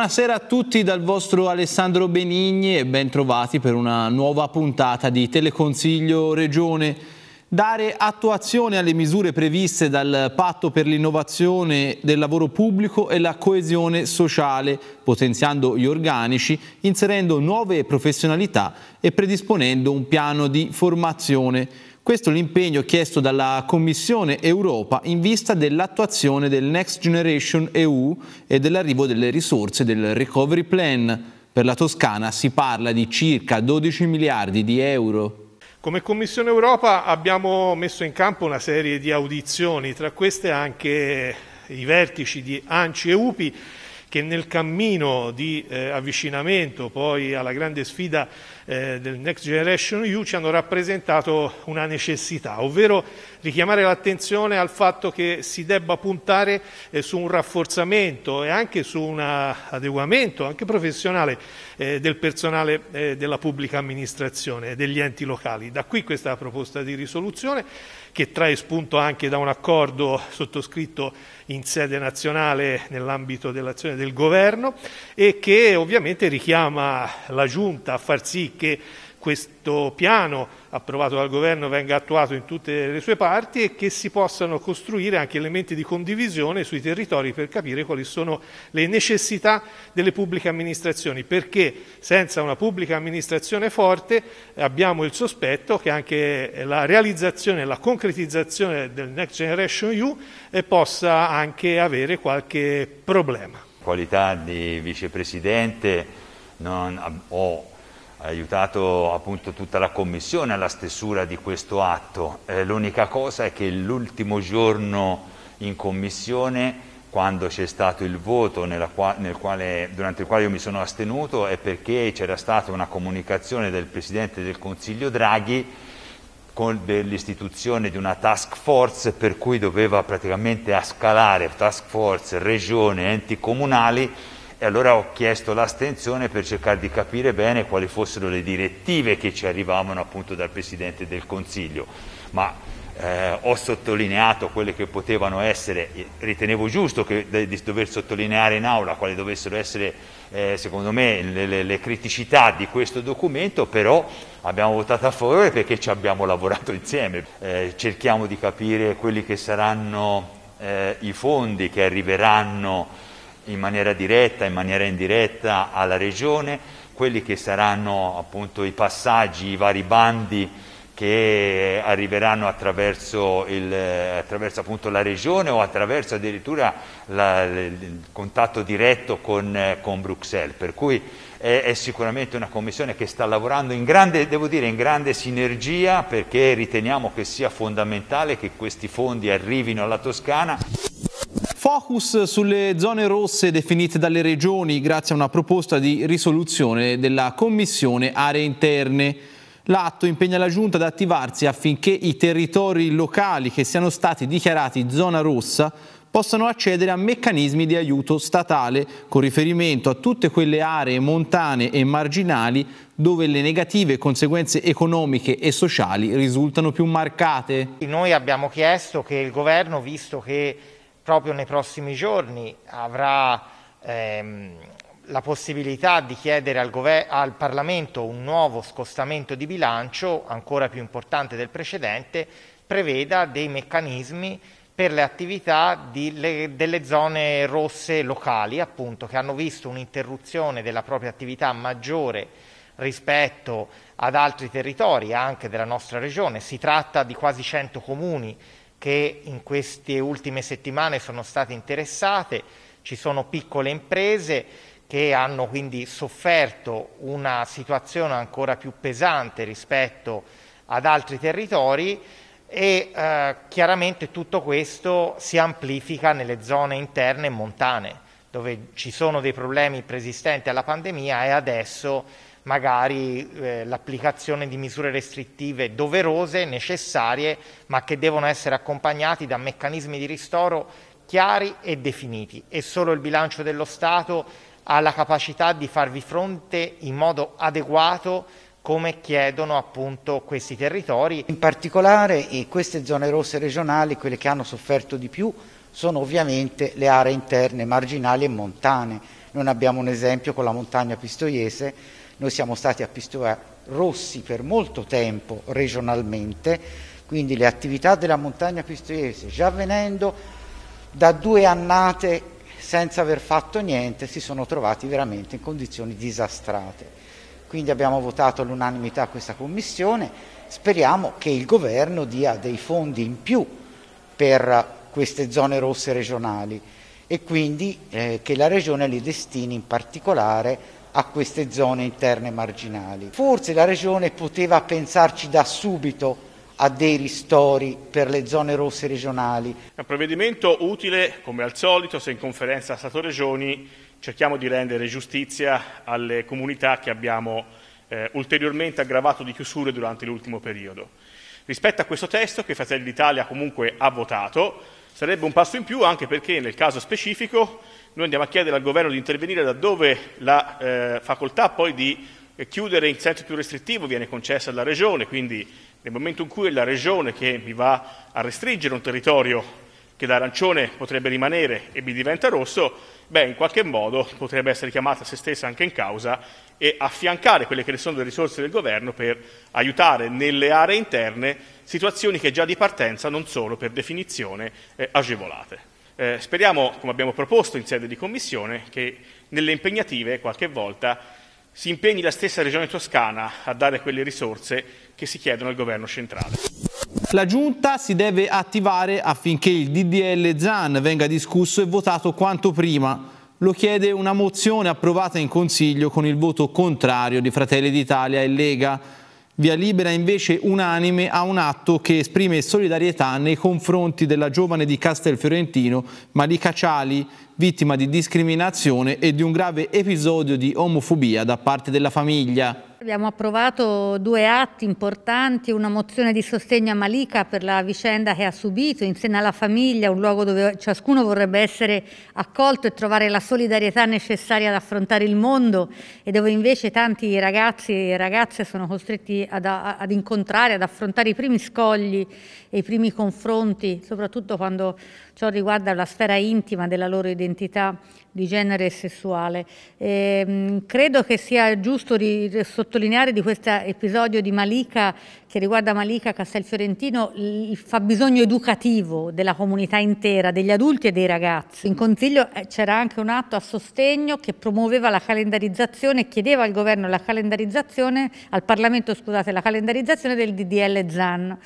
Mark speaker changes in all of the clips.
Speaker 1: Buonasera a tutti dal vostro Alessandro Benigni e ben trovati per una nuova puntata di Teleconsiglio Regione. Dare attuazione alle misure previste dal Patto per l'innovazione del lavoro pubblico e la coesione sociale, potenziando gli organici, inserendo nuove professionalità e predisponendo un piano di formazione. Questo è l'impegno chiesto dalla Commissione Europa in vista dell'attuazione del Next Generation EU e dell'arrivo delle risorse del Recovery Plan. Per la Toscana si parla di circa 12 miliardi di euro.
Speaker 2: Come Commissione Europa abbiamo messo in campo una serie di audizioni, tra queste anche i vertici di ANCI e UPI che nel cammino di eh, avvicinamento poi alla grande sfida eh, del Next Generation EU ci hanno rappresentato una necessità, ovvero richiamare l'attenzione al fatto che si debba puntare eh, su un rafforzamento e anche su un adeguamento anche professionale eh, del personale eh, della pubblica amministrazione e degli enti locali. Da qui questa proposta di risoluzione che trae spunto anche da un accordo sottoscritto in sede nazionale nell'ambito dell'azione del governo e che ovviamente richiama la Giunta a far sì che questo piano approvato dal governo venga attuato in tutte le sue parti e che si possano costruire anche elementi di condivisione sui territori per capire quali sono le necessità delle pubbliche amministrazioni, perché senza una pubblica amministrazione forte abbiamo il sospetto che anche la realizzazione e la concretizzazione del Next Generation EU eh, possa anche avere qualche problema.
Speaker 3: Qualità di vicepresidente non, ho aiutato appunto tutta la Commissione alla stesura di questo atto. Eh, l'unica cosa è che l'ultimo giorno in Commissione, quando c'è stato il voto qua- quale, durante il quale io mi sono astenuto, è perché c'era stata una comunicazione del Presidente del Consiglio Draghi con l'istituzione di una task force per cui doveva praticamente scalare task force, regione, enti comunali e allora ho chiesto l'astenzione per cercare di capire bene quali fossero le direttive che ci arrivavano appunto dal Presidente del Consiglio, ma eh, ho sottolineato quelle che potevano essere, ritenevo giusto che, di dover sottolineare in aula quali dovessero essere eh, secondo me le, le, le criticità di questo documento, però abbiamo votato a favore perché ci abbiamo lavorato insieme, eh, cerchiamo di capire quelli che saranno eh, i fondi che arriveranno in maniera diretta, in maniera indiretta alla regione, quelli che saranno appunto i passaggi, i vari bandi che arriveranno attraverso, il, attraverso la regione o attraverso addirittura la, il contatto diretto con, con Bruxelles. Per cui è, è, sicuramente una commissione che sta lavorando in grande, dire, in grande sinergia perché riteniamo che sia fondamentale che questi fondi arrivino alla Toscana.
Speaker 1: Focus sulle zone rosse definite dalle regioni grazie a una proposta di risoluzione della Commissione Aree Interne. L'atto impegna la Giunta ad attivarsi affinché i territori locali che siano stati dichiarati zona rossa possano accedere a meccanismi di aiuto statale con riferimento a tutte quelle aree montane e marginali dove le negative conseguenze economiche e sociali risultano più marcate.
Speaker 4: Noi abbiamo chiesto che il governo, visto che proprio nei prossimi giorni avrà ehm, la possibilità di chiedere al, gover- al, Parlamento un nuovo scostamento di bilancio, ancora più importante del precedente, preveda dei meccanismi per le attività le- delle zone rosse locali, appunto, che hanno visto un'interruzione della propria attività maggiore rispetto ad altri territori, anche della nostra regione. Si tratta di quasi 100 comuni che in queste ultime settimane sono state interessate, ci sono piccole imprese che hanno quindi sofferto una situazione ancora più pesante rispetto ad altri territori e eh, chiaramente tutto questo si amplifica nelle zone interne e montane dove ci sono dei problemi preesistenti alla pandemia e adesso magari eh, l'applicazione di misure restrittive doverose, necessarie, ma che devono essere accompagnati da meccanismi di ristoro chiari e definiti e solo il bilancio dello Stato ha la capacità di farvi fronte in modo adeguato come chiedono appunto questi territori. In particolare in queste zone rosse regionali, quelle che hanno sofferto di più, sono ovviamente le aree interne, marginali e montane. Non abbiamo un esempio con la montagna pistoiese noi siamo stati a Pistoia rossi per molto tempo regionalmente, quindi le attività della montagna pistoiese, già venendo da due annate senza aver fatto niente, si sono trovati veramente in condizioni disastrate. Quindi abbiamo votato all'unanimità questa commissione, speriamo che il governo dia dei fondi in più per queste zone rosse regionali e quindi eh, che la Regione li destini in particolare a queste zone interne marginali. Forse la Regione poteva pensarci da subito a dei ristori per le zone rosse regionali.
Speaker 5: È un provvedimento utile, come al solito, se in conferenza Stato-Regioni cerchiamo di rendere giustizia alle comunità che abbiamo eh, ulteriormente aggravato di chiusure durante l'ultimo periodo. Rispetto a questo testo, che Fratelli d'Italia comunque ha votato, sarebbe un passo in più anche perché nel caso specifico noi andiamo a chiedere al governo di intervenire laddove la eh, facoltà poi di eh, chiudere in senso più restrittivo viene concessa alla regione, quindi nel momento in cui è la regione che mi va a restringere un territorio che da arancione potrebbe rimanere e mi diventa rosso, beh, in qualche modo potrebbe essere chiamata se stessa anche in causa e affiancare quelle che sono le risorse del governo per aiutare nelle aree interne situazioni che già di partenza non sono per definizione eh, agevolate. Eh, speriamo, come abbiamo proposto in sede di commissione, che nelle impegnative qualche volta si impegni la stessa Regione Toscana a dare quelle risorse che si chiedono al governo centrale.
Speaker 1: La Giunta si deve attivare affinché il DDL ZAN venga discusso e votato quanto prima. Lo chiede una mozione approvata in Consiglio con il voto contrario di Fratelli d'Italia e Lega. Via Libera invece unanime a un atto che esprime solidarietà nei confronti della giovane di Castelfiorentino Malika Ciali, vittima di discriminazione e di un grave episodio di omofobia da parte della famiglia.
Speaker 6: Abbiamo approvato due atti importanti, una mozione di sostegno a Malika per la vicenda che ha subito insieme alla famiglia, un luogo dove ciascuno vorrebbe essere accolto e trovare la solidarietà necessaria ad affrontare il mondo e dove invece tanti ragazzi e ragazze sono costretti ad, ad incontrare, ad affrontare i primi scogli e i primi confronti, soprattutto quando ciò riguarda la sfera intima della loro identità di genere e sessuale. E, ehm, credo che sia giusto sottolineare sottolineare di questo episodio di Malika, che riguarda Malika Castelfiorentino, il fabbisogno educativo della comunità intera, degli adulti e dei ragazzi. In Consiglio eh, c'era anche un atto a sostegno che promuoveva la calendarizzazione, chiedeva al governo la calendarizzazione, al Parlamento scusate, la calendarizzazione del DDL ZAN.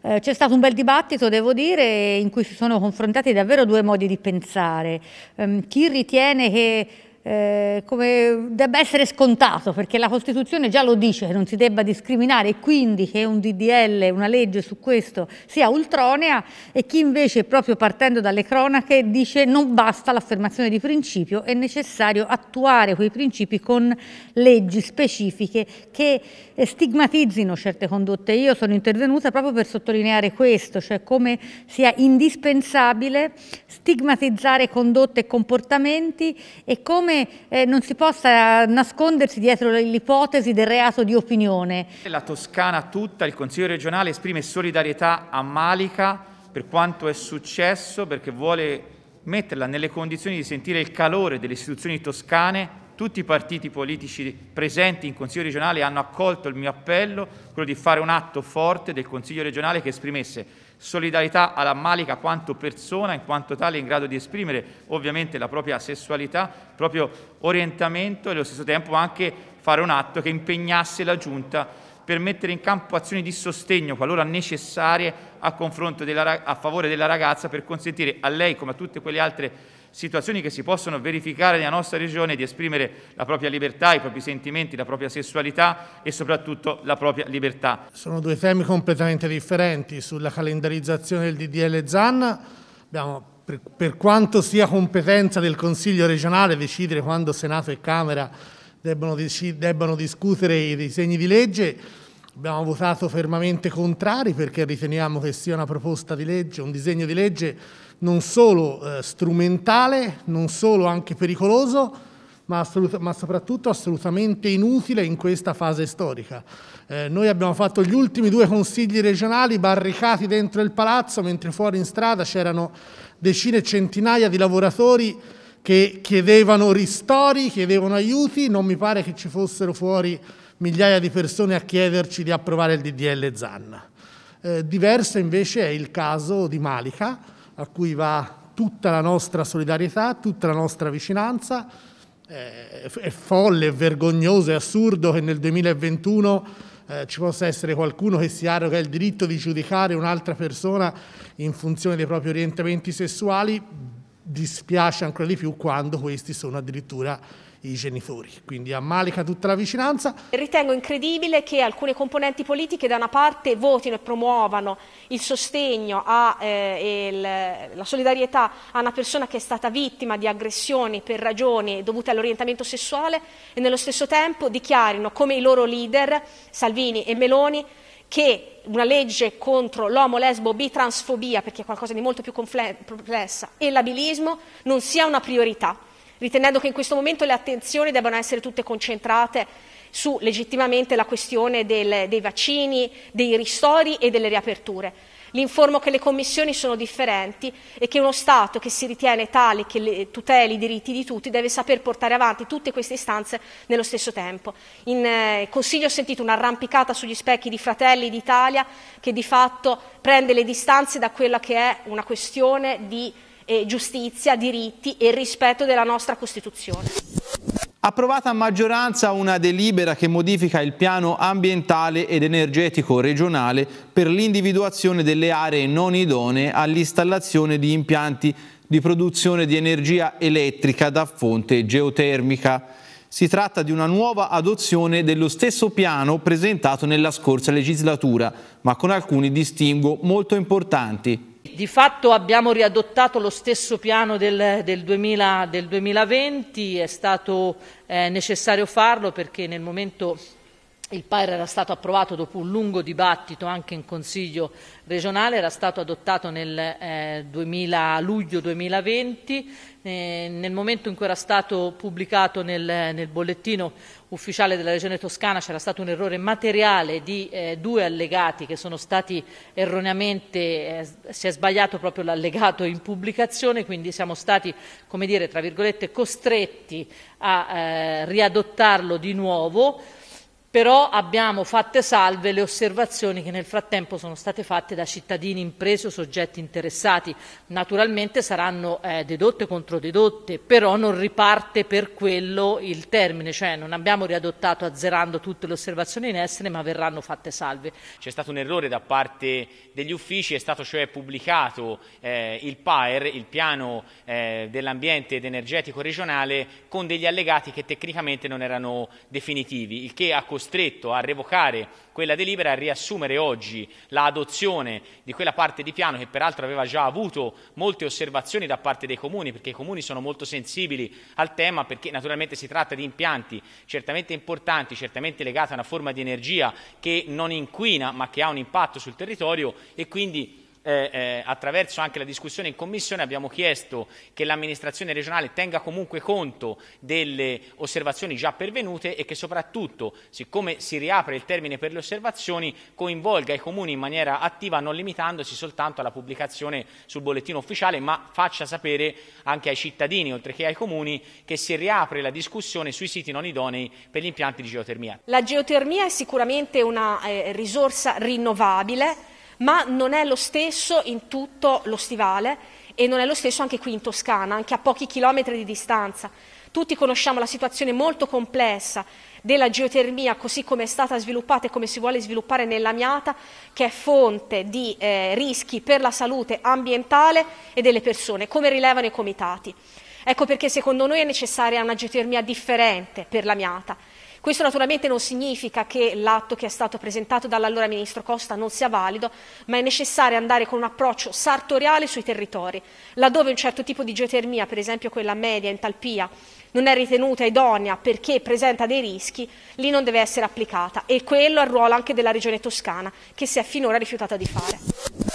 Speaker 6: Eh, c'è stato un bel dibattito, devo dire, in cui si sono confrontati davvero due modi di pensare. Ehm, chi ritiene che eh, come debba essere scontato, perché la Costituzione già lo dice che non si debba discriminare e quindi che un DDL, una legge su questo sia ultronea e chi invece proprio partendo dalle cronache dice non basta l'affermazione di principio, è necessario attuare quei principi con leggi specifiche che eh, stigmatizzino certe condotte. Io sono intervenuta proprio per sottolineare questo, cioè come sia indispensabile stigmatizzare condotte e comportamenti e come come eh, non si possa nascondersi dietro l'ipotesi del reato di opinione.
Speaker 7: La Toscana tutta, il Consiglio regionale esprime solidarietà a Malika per quanto è successo, perché vuole metterla nelle condizioni di sentire il calore delle istituzioni toscane. Tutti i partiti politici presenti in Consiglio regionale hanno accolto il mio appello, quello di fare un atto forte del Consiglio regionale che esprimesse solidarietà alla Malika quanto persona, in quanto tale in grado di esprimere ovviamente la propria sessualità, il proprio orientamento e allo stesso tempo anche fare un atto che impegnasse la Giunta per mettere in campo azioni di sostegno, qualora necessarie, a, della, a favore della ragazza per consentire a lei, come a tutte quelle altre situazioni che si possono verificare nella nostra regione, di esprimere la propria libertà, i propri sentimenti, la propria sessualità e soprattutto la propria libertà. Sono due temi
Speaker 8: completamente differenti. Sulla calendarizzazione del DDL ZAN abbiamo per, per, quanto sia competenza del Consiglio regionale decidere quando Senato e Camera debbano, dec- debbano discutere i disegni di legge, Abbiamo votato fermamente contrari perché riteniamo che sia una proposta di legge, un disegno di legge non solo eh, strumentale, non solo anche pericoloso, ma, assolut ma, soprattutto assolutamente inutile in questa fase storica. Eh, noi abbiamo fatto gli ultimi due consigli regionali barricati dentro il palazzo, mentre fuori in strada c'erano decine e centinaia di lavoratori che chiedevano ristori, chiedevano aiuti, non mi pare che ci fossero fuori migliaia di persone a chiederci di approvare il DDL Zanna. Eh, diverso invece è il caso di Malika, a cui va tutta la nostra solidarietà, tutta la nostra vicinanza. Eh, è folle, è vergognoso, è assurdo che nel 2021 eh, ci possa essere qualcuno che si arroga il diritto di giudicare un'altra persona in funzione dei propri orientamenti sessuali. Dispiace ancora di più quando questi sono addirittura i genitori, quindi a ammalica tutta la vicinanza.
Speaker 9: Ritengo incredibile che alcune componenti politiche da una parte votino e promuovano il sostegno a, eh, il, la solidarietà a una persona che è stata vittima di aggressioni per ragioni dovute all'orientamento sessuale e nello stesso tempo dichiarino come i loro leader Salvini e Meloni che una legge contro l'omo, lesbo, bitransfobia, perché è qualcosa di molto più complessa, e l'abilismo non sia una priorità ritenendo che in questo momento le attenzioni debbano essere tutte concentrate su legittimamente la questione del, dei vaccini, dei ristori e delle riaperture. L'informo che le commissioni sono differenti e che uno Stato che si ritiene tale che tuteli i diritti di tutti deve saper portare avanti tutte queste istanze nello stesso tempo. In eh, Consiglio ho sentito un'arrampicata sugli specchi di Fratelli d'Italia che di fatto prende le distanze da quella che è una questione di eh, giustizia, diritti e rispetto della nostra Costituzione.
Speaker 1: Approvata a maggioranza una delibera che modifica il piano ambientale ed energetico regionale per l'individuazione delle aree non idonee all'installazione di impianti di produzione di energia elettrica da fonte geotermica. Si tratta di una nuova adozione dello stesso piano presentato nella scorsa legislatura, ma con alcuni distinguo molto importanti
Speaker 10: di fatto abbiamo riadottato lo stesso piano del, del, 2000, del 2020, è stato eh, necessario farlo perché nel momento il PAER era stato approvato dopo un lungo dibattito anche in Consiglio regionale, era stato adottato nel eh, 2000, luglio 2020. Eh, nel momento in cui era stato pubblicato nel, nel bollettino ufficiale della Regione Toscana c'era stato un errore materiale di eh, due allegati che sono stati erroneamente, eh, si è sbagliato proprio l'allegato in pubblicazione, quindi siamo stati, come dire, tra virgolette, costretti a eh, riadottarlo di nuovo però abbiamo fatte salve le osservazioni che nel frattempo sono state fatte da cittadini, imprese o soggetti interessati. Naturalmente saranno eh, dedotte contro dedotte, però non riparte per quello il termine, cioè non abbiamo riadottato azzerando tutte le osservazioni in essere, ma verranno fatte salve. C'è stato un errore
Speaker 7: da parte degli uffici, è stato cioè pubblicato eh, il PAER, il piano eh, dell'ambiente ed energetico regionale, con degli allegati che tecnicamente non erano definitivi, il che ha costruito costretto a revocare quella delibera e a riassumere oggi l'adozione di quella parte di piano che peraltro aveva già avuto molte osservazioni da parte dei comuni, perché i comuni sono molto sensibili al tema, perché naturalmente si tratta di impianti certamente importanti, certamente legati a una forma di energia che non inquina ma che ha un impatto sul territorio e quindi eh, eh, attraverso anche la discussione in Commissione abbiamo chiesto che l'amministrazione regionale tenga comunque conto delle osservazioni già pervenute e che soprattutto, siccome si riapre il termine per le osservazioni, coinvolga i comuni in maniera attiva, non limitandosi soltanto alla pubblicazione sul bollettino ufficiale, ma faccia sapere anche ai cittadini, oltre che ai comuni, che si riapre la discussione sui siti non idonei per gli impianti di geotermia.
Speaker 9: La geotermia è sicuramente una eh, risorsa rinnovabile ma non è lo stesso in tutto lo stivale e non è lo stesso anche qui in Toscana, anche a pochi chilometri di distanza. Tutti conosciamo la situazione molto complessa della geotermia così come è stata sviluppata e come si vuole sviluppare nell'amiata, che è fonte di eh, rischi per la salute ambientale e delle persone, come rilevano i comitati. Ecco perché secondo noi è necessaria una geotermia differente per l'amiata questo naturalmente non significa che l'atto che è stato presentato dall'allora Ministro Costa non sia valido, ma è necessario andare con un approccio sartoriale sui territori, laddove un certo tipo di geotermia, per esempio quella media in Talpia, non è ritenuta idonea perché presenta dei rischi, lì non deve essere applicata e quello è il ruolo anche della Regione Toscana che si è finora rifiutata di fare.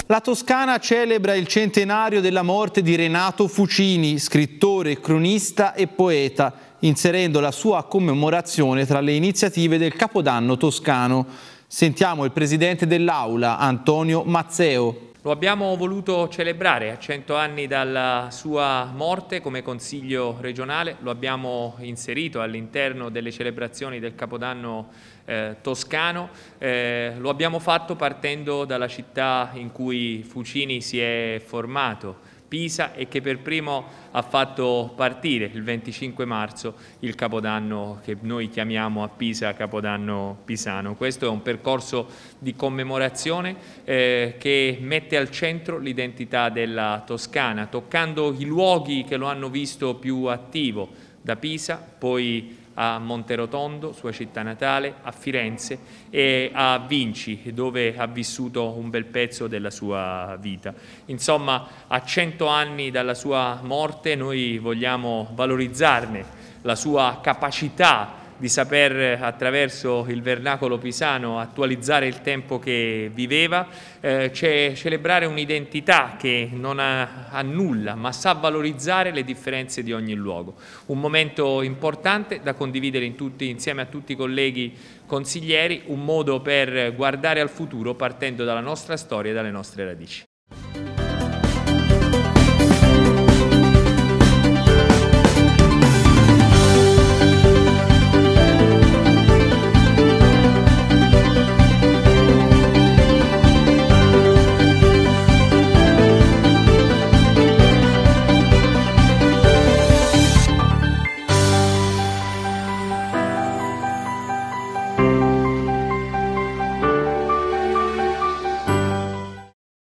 Speaker 1: La Toscana celebra il centenario della morte di Renato Fucini, scrittore, cronista e poeta inserendo la sua commemorazione tra le iniziative del Capodanno toscano. Sentiamo il presidente dell'Aula, Antonio Mazzeo.
Speaker 11: Lo abbiamo voluto celebrare a 100 anni dalla sua morte come Consiglio regionale, lo abbiamo inserito all'interno delle celebrazioni del Capodanno eh, toscano, eh, lo abbiamo fatto partendo dalla città in cui Fucini si è formato, Pisa e che per primo ha fatto partire il 25 marzo il Capodanno che noi chiamiamo a Pisa Capodanno Pisano. Questo è un percorso di commemorazione eh, che mette al centro l'identità della Toscana, toccando i luoghi che lo hanno visto più attivo, da Pisa, poi a Monterotondo, sua città natale, a Firenze e a Vinci, dove ha vissuto un bel pezzo della sua vita. Insomma, a cento anni dalla sua morte noi vogliamo valorizzarne la sua capacità di saper attraverso il vernacolo pisano attualizzare il tempo che viveva, eh, celebrare un'identità che non ha, nulla ma sa valorizzare le differenze di ogni luogo. Un momento importante da condividere in tutti, insieme a tutti i colleghi consiglieri, un modo per guardare al futuro partendo dalla nostra storia e dalle nostre radici.